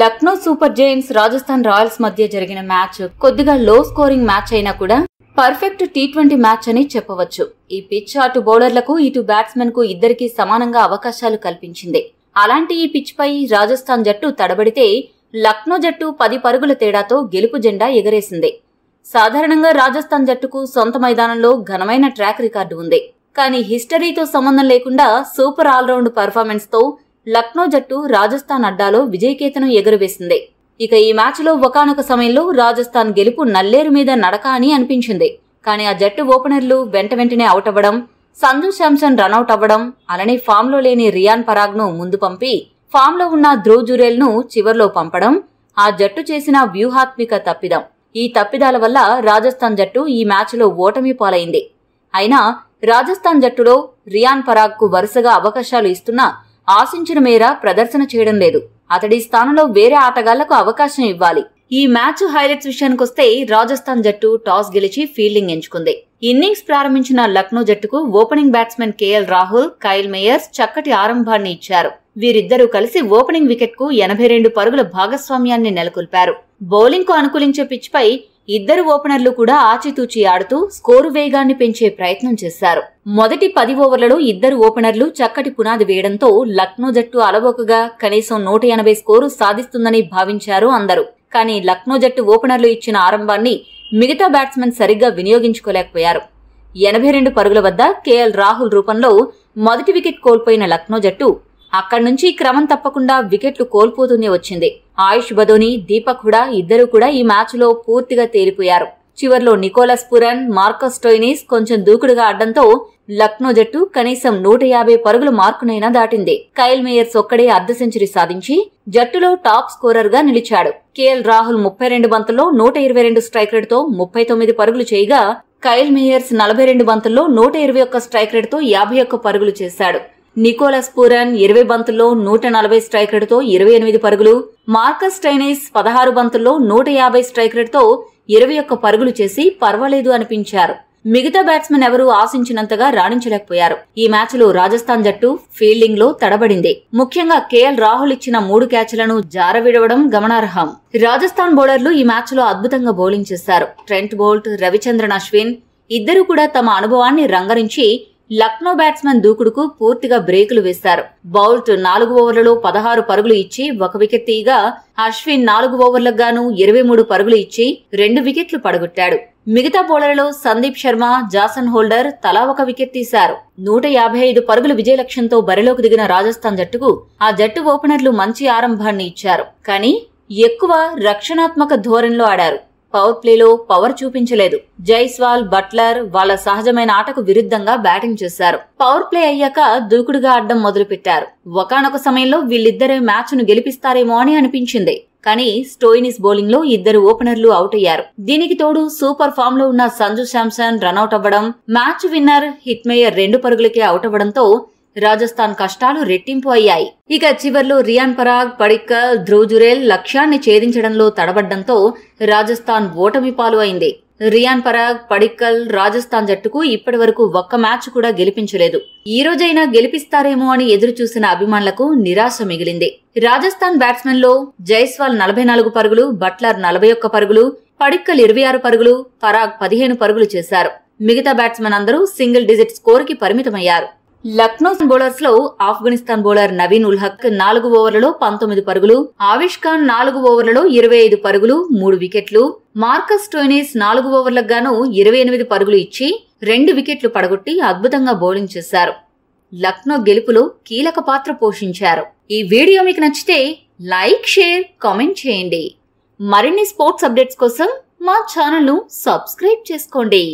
Lucknow super giants Rajasthan Royals మధ్య జరిగిన match కొద్దిగా లో స్కోరింగ్ మ్యాచ్ అయినా కూడా పర్ఫెక్ట్ టీ ట్వంటీ మ్యాచ్ అని చెప్పవచ్చు ఈ పిచ్ అటు బౌలర్లకు ఇటు బ్యాట్స్మెన్ కు ఇద్దరికీ సమానంగా అవకాశాలు కల్పించింది అలాంటి ఈ పిచ్ పై రాజస్థాన్ జట్టు తడబడితే లక్నో జట్టు పది పరుగుల తేడాతో గెలుపు జెండా ఎగరేసింది సాధారణంగా రాజస్థాన్ జట్టుకు సొంత మైదానంలో ఘనమైన ట్రాక్ రికార్డు ఉంది కానీ హిస్టరీతో సంబంధం లేకుండా సూపర్ ఆల్రౌండ్ పర్ఫార్మెన్స్ తో లక్నో జట్టు రాజస్థాన్ అడ్డాలో విజయకేతనం ఎగురవేసింది ఇక ఈ మ్యాచ్లో ఒకనొక సమయంలో రాజస్థాన్ గెలుపు నల్లేరు మీద నడక అని అనిపించింది కానీ ఆ జట్టు ఓపెనర్లు వెంట వెంటనే అవుట్ అవ్వడం సంజు శాంసన్ రన్అట్ అవ్వడం అలానే ఫామ్లో లేని రియాన్ పరాగ్ను ముందు పంపి ఫామ్లో ఉన్న ధ్రువ్ జురేల్ను చివర్లో పంపడం ఆ జట్టు చేసిన వ్యూహాత్మిక తప్పిదం ఈ తప్పిదాల వల్ల రాజస్థాన్ జట్టు ఈ మ్యాచ్లో ఓటమి పాలైంది అయినా రాజస్థాన్ జట్టులో రియాన్ పరాగ్కు వరుసగా అవకాశాలు ఇస్తున్నా ఆశించిన మేర ప్రదర్శన చేయడం లేదు అతడి స్థానంలో వేరే ఆటగాళ్లకు అవకాశం ఇవ్వాలి ఈ మ్యాచ్ హైలైట్స్ విషయానికి వస్తే రాజస్థాన్ జట్టు టాస్ గెలిచి ఫీల్డింగ్ ఎంచుకుంది ఇన్నింగ్స్ ప్రారంభించిన లక్నో జట్టుకు opening batsmen KL Rahul Kyle Mayers చక్కటి ఆరంభాన్ని ఇచ్చారు వీరిద్దరూ కలిసి ఓపెనింగ్ వికెట్ కు ఎనభై రెండు పరుగుల భాగస్వామ్యాన్ని నెలకొల్పారు బౌలింగ్ కు అనుకూలించే పిచ్ పై ఇద్దరు ఓపెనర్లు కూడా ఆచితూచి ఆడుతూ స్కోరు వేగాన్ని పెంచే ప్రయత్నం చేశారు మొదటి పది ఓవర్లలో ఇద్దరు ఓపెనర్లు చక్కటి పునాది వేయడంతో లక్నో జట్టు అలవోకగా కనీసం నూట ఎనభై స్కోరు సాధిస్తుందని భావించారు అందరూ కానీ లక్నో జట్టు ఓపెనర్లు ఇచ్చిన ఆరంభాన్ని మిగతా బ్యాట్స్మెన్ సరిగ్గా వినియోగించుకోలేకపోయారు ఎనభై రెండు పరుగుల వద్ద కేఎల్ రాహుల్ రూపంలో మొదటి వికెట్ కోల్పోయిన లక్నో జట్టు అక్కడి నుంచి క్రమం తప్పకుండా వికెట్లు కోల్పోతూనే వచ్చింది ఆయుష్ బదోని దీపక్ హుడా ఇద్దరు కూడా ఈ మ్యాచ్లో పూర్తిగా తేలిపోయారు చివర్లో నికోలస్ పురన్ మార్కస్ టోయినిస్ కొంచెం దూకుడుగా ఆడడంతో లక్నో జట్టు కనీసం నూట యాభై పరుగుల మార్కునైనా దాటింది కైల్ మేయర్స్ ఒక్కడే అర్ధ సెంచరీ సాధించి జట్టులో టాప్ స్కోరర్ గా నిలిచాడు కేఎల్ రాహుల్ ముప్పై రెండు బంతుల్లో నూట ఇరవై రెండు స్ట్రైక్ రేట్ తో ముప్పై తొమ్మిది పరుగులు చేయగా కైల్ మేయర్స్ నలభై రెండు బంతుల్లో నూట ఇరవై ఒక్క స్ట్రైక్ రేట్ తో యాభై ఒక్క పరుగులు చేశాడు నికోలస్ పూరన్ ఇరవై బంతుల్లో నూట నలభై స్ట్రైక్ రేటుతో ఇరవై ఎనిమిది పరుగులు మార్కస్ టైనీస్ పదహారు బంతుల్లో నూట యాభై స్ట్రైక్ రేటుతో ఇరవై ఒక్క పరుగులు చేసి పర్వాలేదు అనిపించారు మిగతా బ్యాట్స్మెన్ ఎవరూ ఆశించినంతగా రాణించలేకపోయారు ఈ లో రాజస్థాన్ జట్టు ఫీల్డింగ్ లో తడబడింది ముఖ్యంగా కేఎల్ రాహుల్ ఇచ్చిన మూడు క్యాచ్లను జారవిడవడం గమనార్హం రాజస్థాన్ బౌలర్లు ఈ మ్యాచ్లో అద్భుతంగా బౌలింగ్ చేశారు ట్రెంట్ బోల్ట్ రవిచంద్రన్ అశ్విన్ ఇద్దరు కూడా తమ అనుభవాన్ని రంగరించి లక్నో బ్యాట్స్మెన్ దూకుడుకు పూర్తిగా బ్రేకులు వేశారు బౌల్ట్ నాలుగు ఓవర్లలో పదహారు పరుగులు ఇచ్చి ఒక వికెట్ తీయగా అశ్విన్ నాలుగు ఓవర్లకు గాను ఇరవై మూడు పరుగులు ఇచ్చి రెండు వికెట్లు పడగొట్టాడు మిగతా బౌలర్లో సందీప్ శర్మ జాసన్ హోల్డర్ తలా ఒక వికెట్ తీశారు నూట యాభై ఐదు పరుగులు విజయ లక్ష్యంతో బరిలోకి దిగిన రాజస్థాన్ జట్టుకు ఆ జట్టు ఓపెనర్లు మంచి ఆరంభాన్ని ఇచ్చారు కానీ ఎక్కువ రక్షణాత్మక ధోరణిలో ఆడారు పవర్ ప్లేలో పవర్ చూపించలేదు జైస్వాల్ బట్లర్ వాళ్ళ సహజమైన ఆటకు విరుద్ధంగా బ్యాటింగ్ చేశారు పవర్ ప్లే అయ్యాక దూకుడుగా ఆడడం మొదలుపెట్టారు ఒకనొక సమయంలో వీళ్ళిద్దరే మ్యాచ్ను గెలిపిస్తారేమో అని అనిపించింది కానీ స్టోయినిస్ బౌలింగ్ లో ఇద్దరు ఓపెనర్లు అవుట్ అయ్యారు దీనికి తోడు సూపర్ ఫామ్ లో ఉన్న సంజు శాంసన్ రన్అట్ అవ్వడం మ్యాచ్ విన్నర్ హిట్మేయర్ రెండు పరుగులకే అవుట్ అవ్వడంతో రాజస్థాన్ కష్టాలు రెట్టింపు అయ్యాయి ఇక చివర్లో రియాన్ పరాగ్ పడిక్కల్ ధ్రువ్ జురేల్ లక్ష్యాన్ని ఛేదించడంలో తడబడ్డంతో రాజస్థాన్ ఓటమి పాలు అయింది రియాన్ పరాగ్ పడిక్కల్ రాజస్థాన్ జట్టుకు ఇప్పటి వరకు ఒక్క మ్యాచ్ కూడా గెలిపించలేదు ఈ రోజైనా గెలిపిస్తారేమో అని ఎదురు చూసిన అభిమానులకు నిరాశ మిగిలింది రాజస్థాన్ బ్యాట్స్మెన్లో జైస్వాల్ నలభై నాలుగు పరుగులు బట్లర్ నలభై ఒక్క పరుగులు పడిక్కల్ ఇరవై ఆరు పరుగులు పరాగ్ పదిహేను పరుగులు చేశారు మిగతా బ్యాట్స్మెన్ అందరూ సింగిల్ డిజిట్ స్కోర్కి పరిమితమయ్యారు లక్నో బౌలర్స్ లో ఆఫ్ఘనిస్తాన్ బౌలర్ నవీన్ ఉల్ హక్ నాలుగు ఓవర్లలో పంతొమ్మిది పరుగులు ఆవిష్ ఖాన్ నాలుగు ఓవర్లలో ఇరవై ఐదు పరుగులు మూడు వికెట్లు మార్కస్ టోయినీస్ నాలుగు ఓవర్లకు గాను ఇరవై ఎనిమిది పరుగులు ఇచ్చి రెండు వికెట్లు పడగొట్టి అద్భుతంగా బౌలింగ్ చేశారు లక్నో గెలుపులో కీలక పాత్ర పోషించారు ఈ వీడియో మీకు నచ్చితే లైక్ షేర్ కామెంట్ చేయండి మరిన్ని స్పోర్ట్స్ అప్డేట్స్ కోసం మా ఛానల్ను సబ్స్క్రైబ్ చేసుకోండి